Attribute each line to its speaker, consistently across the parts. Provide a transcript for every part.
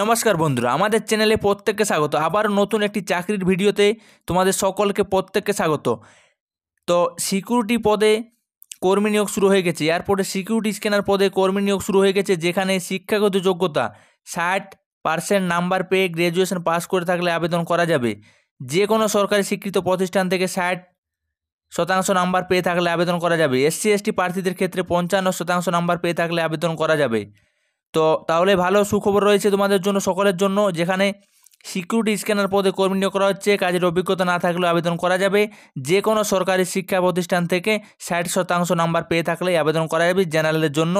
Speaker 1: নমস্কার বন্ধুরা আমাদের চ্যানেলে প্রত্যেককে স্বাগত আবার নতুন একটি চাকরির ভিডিওতে তোমাদের সকলকে প্রত্যেককে স্বাগত তো সিকিউরিটি পদে কর্মী নিয়োগ শুরু হয়ে গেছে এয়ারপোর্টে সিকিউরিটি স্ক্যানার পদে কর্মী নিয়োগ শুরু হয়ে গেছে যেখানে শিক্ষাগত যোগ্যতা ষাট পার্সেন্ট নাম্বার পেয়ে গ্র্যাজুয়েশন পাস করে থাকলে আবেদন করা যাবে যে কোনো সরকারি স্বীকৃত প্রতিষ্ঠান থেকে ষাট শতাংশ নাম্বার পেয়ে থাকলে আবেদন করা যাবে এসসি এসটি প্রার্থীদের ক্ষেত্রে পঞ্চান্ন শতাংশ নাম্বার পেয়ে থাকলে আবেদন করা যাবে তো তাহলে ভালো সুখবর রয়েছে তোমাদের জন্য সকলের জন্য যেখানে সিকিউরিটি স্ক্যানার পদে কর্মী নিয়োগ করা হচ্ছে কাজের অভিজ্ঞতা না থাকলেও আবেদন করা যাবে যে কোনো সরকারি শিক্ষা প্রতিষ্ঠান থেকে ষাট শতাংশ নাম্বার পেয়ে থাকলে আবেদন করা যাবে জেনারেলের জন্য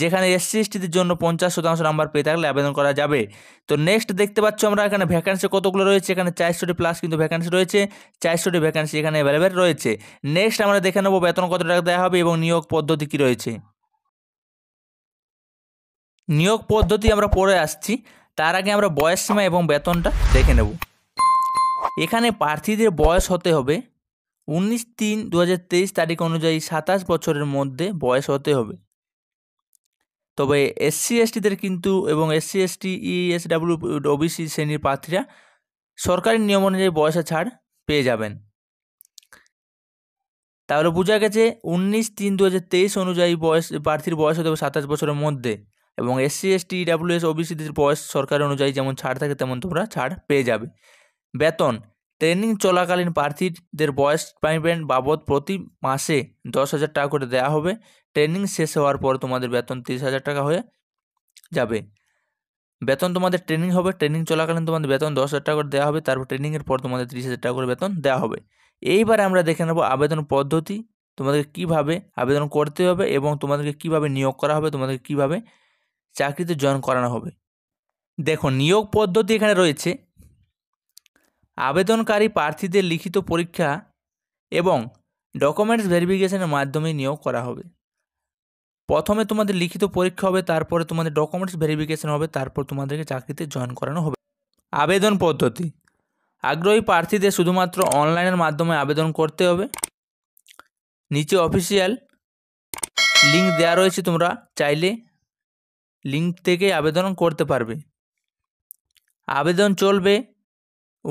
Speaker 1: যেখানে এসসি এসটিদের জন্য পঞ্চাশ শতাংশ নাম্বার পেয়ে থাকলে আবেদন করা যাবে তো নেক্সট দেখতে পাচ্ছ আমরা এখানে ভ্যাকান্সি কতগুলো রয়েছে এখানে চারশোটি প্লাস কিন্তু ভ্যাকান্সি রয়েছে চারশোটি ভ্যাকান্সি এখানে অ্যাভেলেবেল রয়েছে নেক্সট আমরা দেখে নেবো বেতন কত টাকা দেওয়া হবে এবং নিয়োগ পদ্ধতি কী রয়েছে নিয়োগ পদ্ধতি আমরা পড়ে আসছি তার আগে আমরা বয়স সীমা এবং বেতনটা দেখে নেব এখানে প্রার্থীদের বয়স হতে হবে উনিশ তিন দু তারিখ অনুযায়ী সাতাশ বছরের মধ্যে বয়স হতে হবে তবে এসসি এসটিদের কিন্তু এবং এসসি এসটি ইএসডাব্লিউ ওবিসি শ্রেণীর প্রার্থীরা সরকারি নিয়ম অনুযায়ী বয়সে ছাড় পেয়ে যাবেন তাহলে বোঝা গেছে উনিশ তিন দু অনুযায়ী বয়স প্রার্থীর বয়স হতে হবে সাতাশ বছরের মধ্যে এবং এসসি এসটি ওবিসি ওবিসিদের বয়স সরকার অনুযায়ী যেমন ছাড় থাকে তেমন তোমরা ছাড় পেয়ে যাবে বেতন ট্রেনিং চলাকালীন প্রার্থীদের বয়স পাইবেন বাবদ প্রতি মাসে দশ হাজার টাকা করে দেওয়া হবে ট্রেনিং শেষ হওয়ার পর তোমাদের বেতন তিরিশ হাজার টাকা হয়ে যাবে বেতন তোমাদের ট্রেনিং হবে ট্রেনিং চলাকালীন তোমাদের বেতন দশ হাজার টাকা করে দেওয়া হবে তারপর ট্রেনিংয়ের পর তোমাদের তিরিশ হাজার টাকা করে বেতন দেওয়া হবে এইবার আমরা দেখে নেব আবেদন পদ্ধতি তোমাদেরকে কীভাবে আবেদন করতে হবে এবং তোমাদেরকে কীভাবে নিয়োগ করা হবে তোমাদেরকে কীভাবে চাকরিতে জয়েন করানো হবে দেখো নিয়োগ পদ্ধতি এখানে রয়েছে আবেদনকারী প্রার্থীদের লিখিত পরীক্ষা এবং ডকুমেন্টস ভেরিফিকেশনের মাধ্যমে নিয়োগ করা হবে প্রথমে তোমাদের লিখিত পরীক্ষা হবে তারপরে তোমাদের ডকুমেন্টস ভেরিফিকেশন হবে তারপর তোমাদেরকে চাকরিতে জয়েন করানো হবে আবেদন পদ্ধতি আগ্রহী প্রার্থীদের শুধুমাত্র অনলাইনের মাধ্যমে আবেদন করতে হবে নিচে অফিসিয়াল লিঙ্ক দেওয়া রয়েছে তোমরা চাইলে লিঙ্ক থেকে আবেদন করতে পারবে আবেদন চলবে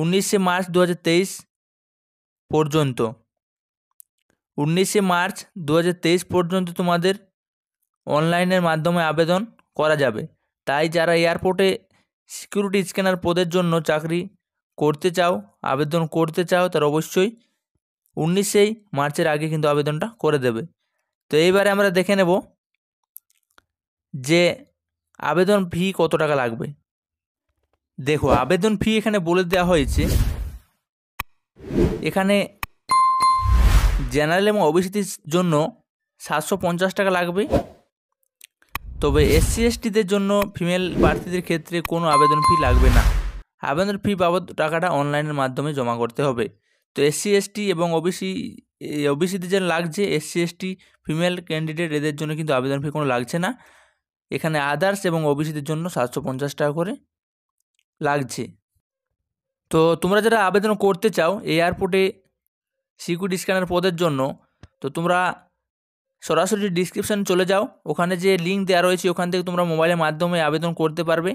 Speaker 1: উনিশে মার্চ দু পর্যন্ত উনিশে মার্চ দু পর্যন্ত তোমাদের অনলাইনের মাধ্যমে আবেদন করা যাবে তাই যারা এয়ারপোর্টে সিকিউরিটি স্ক্যানার পদের জন্য চাকরি করতে চাও আবেদন করতে চাও তার অবশ্যই উনিশেই মার্চের আগে কিন্তু আবেদনটা করে দেবে তো এইবারে আমরা দেখে নেব যে আবেদন ফি কত টাকা লাগবে দেখো আবেদন ফি এখানে বলে দেওয়া হয়েছে এখানে জেনারেল এবং ওবিসিটির জন্য সাতশো পঞ্চাশ টাকা লাগবে তবে এসসি এসটিদের জন্য ফিমেল প্রার্থীদের ক্ষেত্রে কোনো আবেদন ফি লাগবে না আবেদন ফি বাবদ টাকাটা অনলাইনের মাধ্যমে জমা করতে হবে তো এসসি এসটি এবং ওবিসি ওবিসিদের জন্য লাগছে এসসি এসটি ফিমেল ক্যান্ডিডেট এদের জন্য কিন্তু আবেদন ফি কোনো লাগছে না এখানে আদার্স এবং ওবিসিদের জন্য সাতশো পঞ্চাশ টাকা করে লাগছে তো তোমরা যারা আবেদন করতে চাও এয়ারপোর্টে সিকিউরিটি স্ক্যানার পদের জন্য তো তোমরা সরাসরি ডিসক্রিপশানে চলে যাও ওখানে যে লিঙ্ক দেওয়া রয়েছে ওখান থেকে তোমরা মোবাইলের মাধ্যমে আবেদন করতে পারবে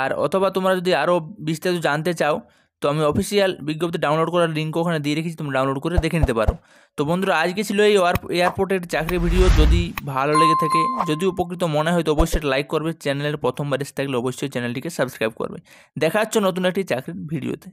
Speaker 1: আর অথবা তোমরা যদি আরও বিস্তারিত জানতে চাও তো আমি অফিসিয়াল বিজ্ঞপ্তি ডাউনলোড করার লিঙ্ক ওখানে দিয়ে রেখেছি তুমি ডাউনলোড করে দেখে নিতে পারো তো বন্ধুরা আজকে ছিল এই এয়ারপোর্টের চাকরি ভিডিও যদি ভালো লেগে থাকে যদি উপকৃত মনে হয় তো অবশ্যই লাইক করবে চ্যানেলের প্রথমবার এসে থাকলে অবশ্যই চ্যানেলটিকে সাবস্ক্রাইব করবে দেখা হচ্ছে নতুন একটি চাকরির ভিডিওতে